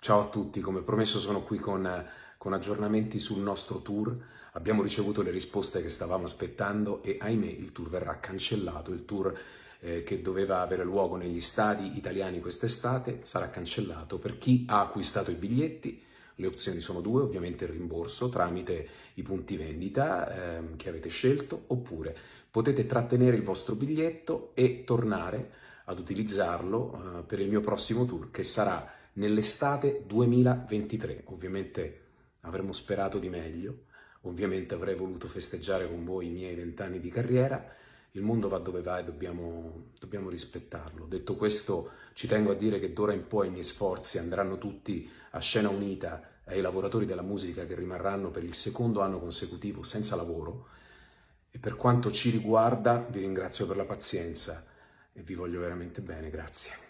Ciao a tutti, come promesso sono qui con, con, aggiornamenti sul nostro tour. Abbiamo ricevuto le risposte che stavamo aspettando e ahimè il tour verrà cancellato. Il tour eh, che doveva avere luogo negli stadi italiani quest'estate sarà cancellato. Per chi ha acquistato i biglietti, le opzioni sono due, ovviamente il rimborso tramite i punti vendita eh, che avete scelto, oppure potete trattenere il vostro biglietto e tornare ad utilizzarlo eh, per il mio prossimo tour che sarà nell'estate 2023. Ovviamente avremmo sperato di meglio, ovviamente avrei voluto festeggiare con voi i miei vent'anni di carriera, il mondo va dove va e dobbiamo, dobbiamo, rispettarlo. Detto questo, ci tengo a dire che d'ora in poi i miei sforzi andranno tutti a scena unita ai lavoratori della musica che rimarranno per il secondo anno consecutivo senza lavoro e per quanto ci riguarda vi ringrazio per la pazienza e vi voglio veramente bene, grazie.